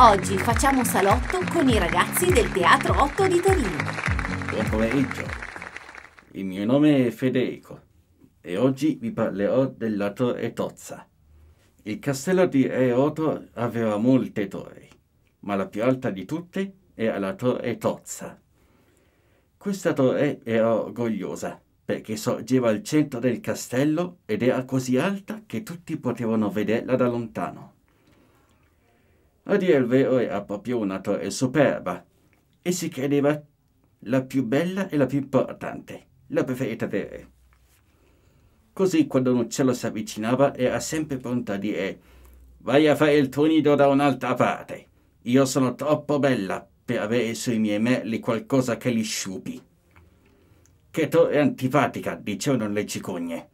Oggi facciamo salotto con i ragazzi del Teatro 8 di Torino. Buon pomeriggio, il mio nome è Federico e oggi vi parlerò della Torre Tozza. Il castello di Re Otto aveva molte torri, ma la più alta di tutte era la Torre Tozza. Questa torre era orgogliosa perché sorgeva al centro del castello ed era così alta che tutti potevano vederla da lontano di Elveo è proprio una torre superba e si credeva la più bella e la più importante, la preferita del re. Così quando un uccello si avvicinava era sempre pronta a dire «Vai a fare il tuo nido da un'altra parte, io sono troppo bella per avere sui miei merli qualcosa che li sciupi». «Che torre antipatica», dicevano le cicogne.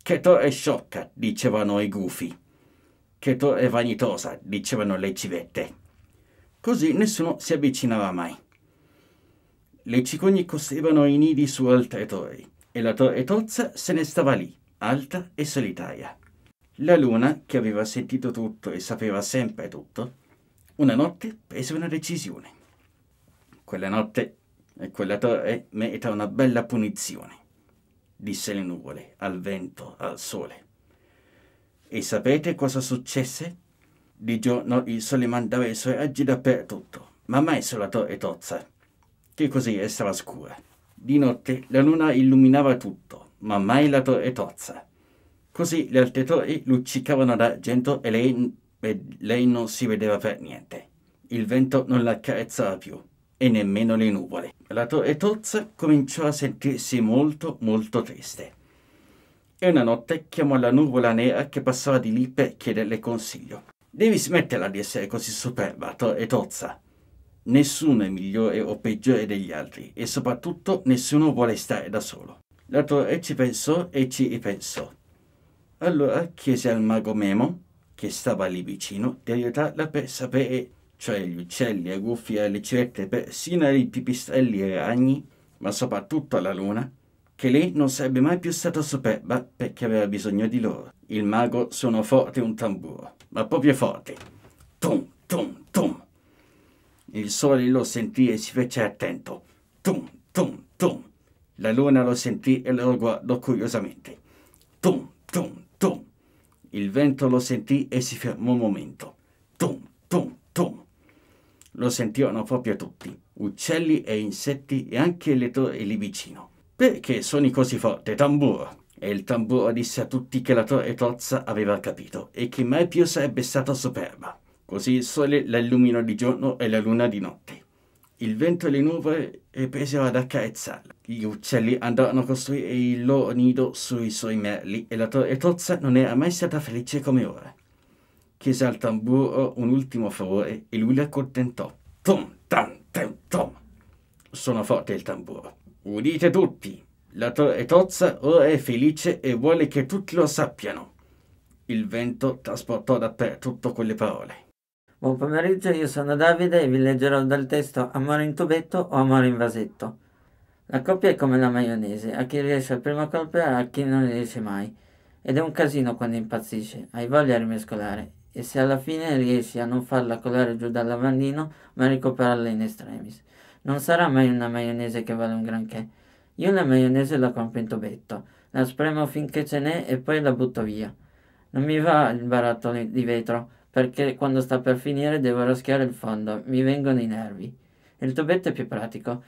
«Che torre sciocca», dicevano i gufi che è vanitosa, dicevano le civette. Così nessuno si avvicinava mai. Le cicogne costruivano i nidi su altre torri e la torre tozza se ne stava lì, alta e solitaria. La luna, che aveva sentito tutto e sapeva sempre tutto, una notte prese una decisione. Quella notte e quella torre merita una bella punizione, disse le nuvole, al vento, al sole. E sapete cosa successe? Di giorno il sole mandava i suoi raggi dappertutto, ma mai sulla torre tozza, che così restava scura. Di notte la luna illuminava tutto, ma mai la torre tozza. Così le altre torri luccicavano d'argento e lei, e lei non si vedeva per niente. Il vento non la accarezzava più e nemmeno le nuvole. La torre tozza cominciò a sentirsi molto molto triste e una notte chiamò la nuvola nera che passava di lì per chiederle consiglio. Devi smetterla di essere così superba e tozza. Nessuno è migliore o peggiore degli altri e soprattutto nessuno vuole stare da solo. La torre ci pensò e ci ripensò. Allora chiese al mago Memo, che stava lì vicino, di aiutarla per sapere, cioè gli uccelli, le guffie, le civette, persino i pipistrelli e i ragni, ma soprattutto la luna, che lei non sarebbe mai più stata superba perché aveva bisogno di loro. Il mago suonò forte un tamburo, ma proprio forte. Tum, tum, tum. Il sole lo sentì e si fece attento. Tum, tum, tum. La luna lo sentì e lo guardò curiosamente. Tum, tum, tum. Il vento lo sentì e si fermò un momento. Tum, tum, tum. Lo sentivano proprio tutti, uccelli e insetti e anche le torri lì vicino perché suoni così forte, tamburo? E il tamburo disse a tutti che la torre tozza aveva capito e che mai più sarebbe stata superba. Così il sole la illuminò di giorno e la luna di notte. Il vento e le nuvole ripresero ad accarezzarla. Gli uccelli andarono a costruire il loro nido sui suoi merli e la torre tozza non era mai stata felice come ora. Chiese al tamburo un ultimo favore e lui l'accontentò. Tom, tan, tem, tom. Suona forte il tamburo. Udite tutti, la tozza ora oh, è felice e vuole che tutti lo sappiano. Il vento trasportò dappertutto quelle parole. Buon pomeriggio, io sono Davide e vi leggerò dal testo Amore in tubetto o Amore in vasetto. La coppia è come la maionese, a chi riesce al primo colpo e a chi non riesce mai. Ed è un casino quando impazzisce, hai voglia di rimescolare. E se alla fine riesci a non farla colare giù dal lavandino, ma a ricoperarla in estremis. Non sarà mai una maionese che vale un granché. Io la maionese la compro in tubetto, la spremo finché ce n'è e poi la butto via. Non mi va il barattolo di vetro, perché quando sta per finire devo raschiare il fondo, mi vengono i nervi. Il tubetto è più pratico.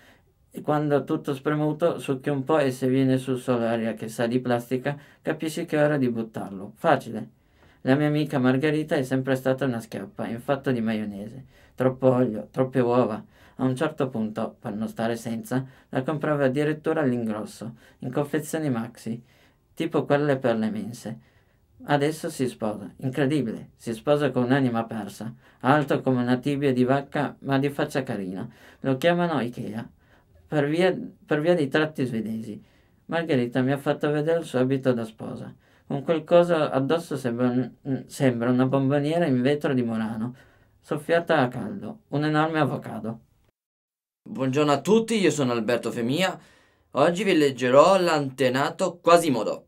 Quando tutto spremuto, succhi un po' e se viene su solo aria che sa di plastica, capisci che è ora di buttarlo. Facile. La mia amica Margherita è sempre stata una schiappa in fatto di maionese. Troppo olio, troppe uova. A un certo punto, per non stare senza, la comprava addirittura all'ingrosso, in confezioni maxi, tipo quelle per le mense. Adesso si sposa, incredibile, si sposa con un'anima persa, alto come una tibia di vacca ma di faccia carina. Lo chiamano Ikea, per via, per via dei tratti svedesi. Margherita mi ha fatto vedere il suo abito da sposa. Con qualcosa addosso sembra, sembra una bomboniera in vetro di Murano, soffiata a caldo, un enorme avocado. Buongiorno a tutti, io sono Alberto Femia. Oggi vi leggerò l'antenato Quasimodo.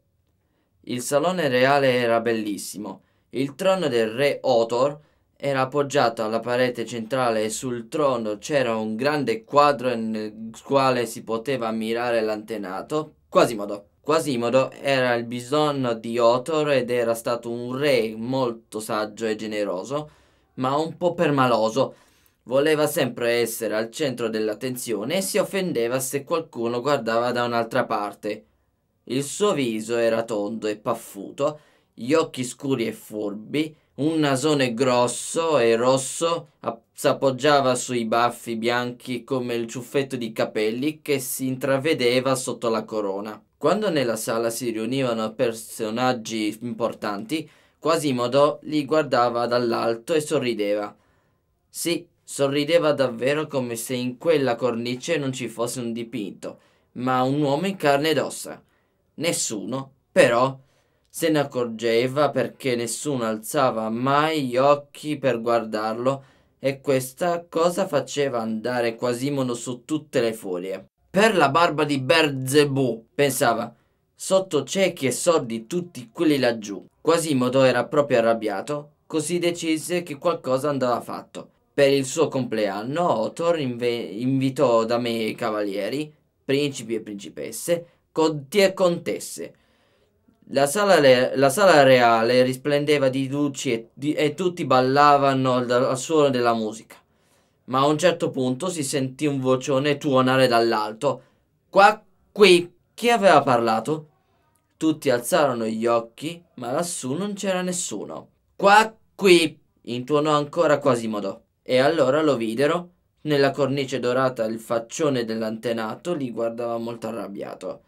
Il salone reale era bellissimo. Il trono del re Otor era appoggiato alla parete centrale e sul trono c'era un grande quadro nel quale si poteva ammirare l'antenato Quasimodo. Quasimodo era il bisonno di Otor ed era stato un re molto saggio e generoso, ma un po' permaloso Voleva sempre essere al centro dell'attenzione e si offendeva se qualcuno guardava da un'altra parte. Il suo viso era tondo e paffuto, gli occhi scuri e furbi, un nasone grosso e rosso s'appoggiava sui baffi bianchi come il ciuffetto di capelli che si intravedeva sotto la corona. Quando nella sala si riunivano personaggi importanti, Quasimodo li guardava dall'alto e sorrideva. Sì, Sorrideva davvero come se in quella cornice non ci fosse un dipinto, ma un uomo in carne ed ossa. Nessuno, però, se ne accorgeva perché nessuno alzava mai gli occhi per guardarlo e questa cosa faceva andare Quasimodo su tutte le furie. Per la barba di Berzebù, pensava, sotto ciechi e sordi tutti quelli laggiù. Quasimodo era proprio arrabbiato, così decise che qualcosa andava fatto. Per il suo compleanno Otor inv- invitò da me i cavalieri, principi e principesse, conti e contesse. La sala, le- la sala reale risplendeva di luci e, di- e tutti ballavano al-, al suono della musica. Ma a un certo punto si sentì un vocione tuonare dall'alto. Qua, qui, chi aveva parlato? Tutti alzarono gli occhi, ma lassù non c'era nessuno. Qua, qui, intuonò ancora Quasimodo. E allora lo videro, nella cornice dorata il faccione dell'antenato li guardava molto arrabbiato.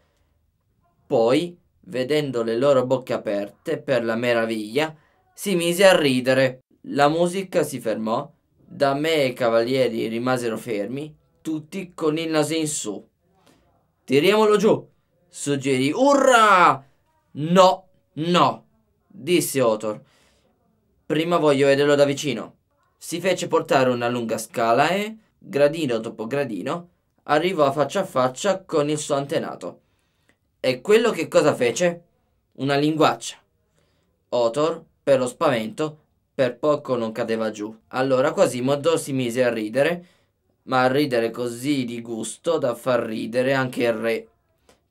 Poi, vedendo le loro bocche aperte per la meraviglia, si mise a ridere. La musica si fermò, da me e i cavalieri rimasero fermi, tutti con il naso in su. Tiriamolo giù, suggerì. Urra! No, no, disse Otor. Prima voglio vederlo da vicino. Si fece portare una lunga scala e, gradino dopo gradino, arrivò faccia a faccia con il suo antenato. E quello che cosa fece? Una linguaccia. Otor, per lo spavento, per poco non cadeva giù. Allora Quasimodo si mise a ridere, ma a ridere così di gusto da far ridere anche il re.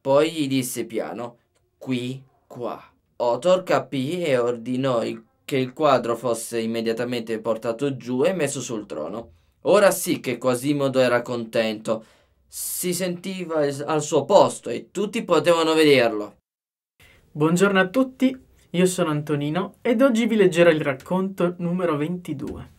Poi gli disse piano, qui, qua. Otor capì e ordinò il che il quadro fosse immediatamente portato giù e messo sul trono. Ora sì che Quasimodo era contento, si sentiva al suo posto e tutti potevano vederlo. Buongiorno a tutti, io sono Antonino ed oggi vi leggerò il racconto numero 22.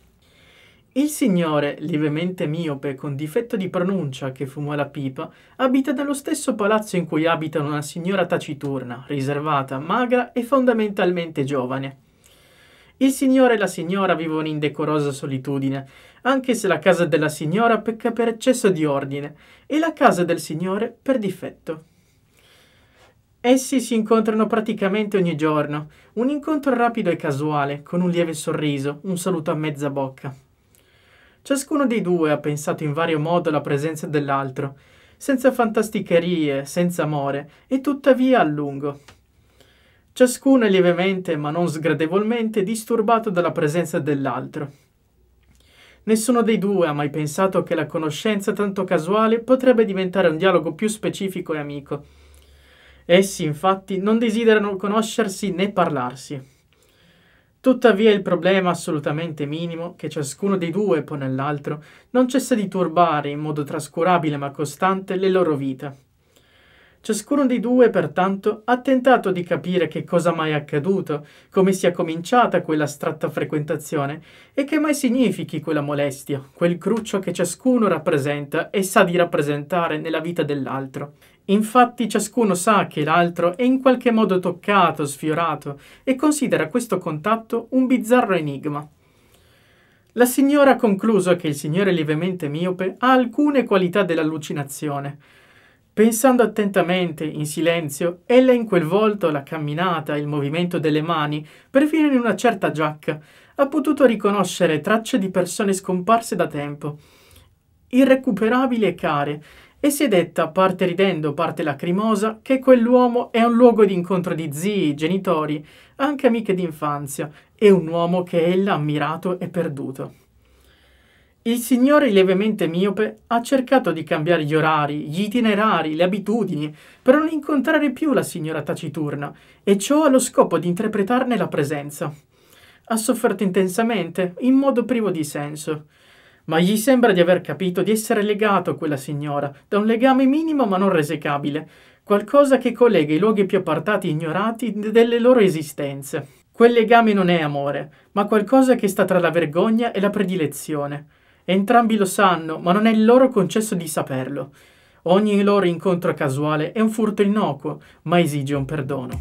Il signore, lievemente miope e con difetto di pronuncia che fumò la pipa, abita nello stesso palazzo in cui abita una signora taciturna, riservata, magra e fondamentalmente giovane. Il signore e la signora vivono in decorosa solitudine, anche se la casa della signora pecca per eccesso di ordine e la casa del signore per difetto. Essi si incontrano praticamente ogni giorno, un incontro rapido e casuale, con un lieve sorriso, un saluto a mezza bocca. Ciascuno dei due ha pensato in vario modo alla presenza dell'altro, senza fantasticherie, senza amore, e tuttavia a lungo ciascuno è lievemente, ma non sgradevolmente, disturbato dalla presenza dell'altro. Nessuno dei due ha mai pensato che la conoscenza tanto casuale potrebbe diventare un dialogo più specifico e amico. Essi, infatti, non desiderano conoscersi né parlarsi. Tuttavia il problema assolutamente minimo che ciascuno dei due pone all'altro non cessa di turbare in modo trascurabile ma costante le loro vite. Ciascuno dei due, pertanto, ha tentato di capire che cosa mai è accaduto, come sia cominciata quella stratta frequentazione e che mai significhi quella molestia, quel cruccio che ciascuno rappresenta e sa di rappresentare nella vita dell'altro. Infatti ciascuno sa che l'altro è in qualche modo toccato, sfiorato e considera questo contatto un bizzarro enigma. La signora ha concluso che il signore lievemente miope ha alcune qualità dell'allucinazione, Pensando attentamente, in silenzio, ella in quel volto, la camminata, il movimento delle mani, perfino in una certa giacca, ha potuto riconoscere tracce di persone scomparse da tempo, irrecuperabili e care, e si è detta, parte ridendo, parte lacrimosa, che quell'uomo è un luogo di incontro di zii, genitori, anche amiche d'infanzia, e un uomo che ella ha ammirato e perduto. Il signore lievemente miope ha cercato di cambiare gli orari, gli itinerari, le abitudini, per non incontrare più la signora taciturna, e ciò allo scopo di interpretarne la presenza. Ha sofferto intensamente, in modo privo di senso. Ma gli sembra di aver capito di essere legato a quella signora, da un legame minimo ma non resecabile, qualcosa che collega i luoghi più appartati e ignorati delle loro esistenze. Quel legame non è amore, ma qualcosa che sta tra la vergogna e la predilezione Entrambi lo sanno, ma non è loro concesso di saperlo. Ogni loro incontro casuale è un furto innocuo, ma esige un perdono.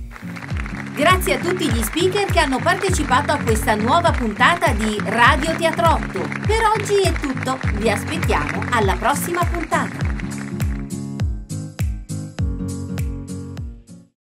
Grazie a tutti gli speaker che hanno partecipato a questa nuova puntata di Radio Teatrotto. Per oggi è tutto, vi aspettiamo alla prossima puntata.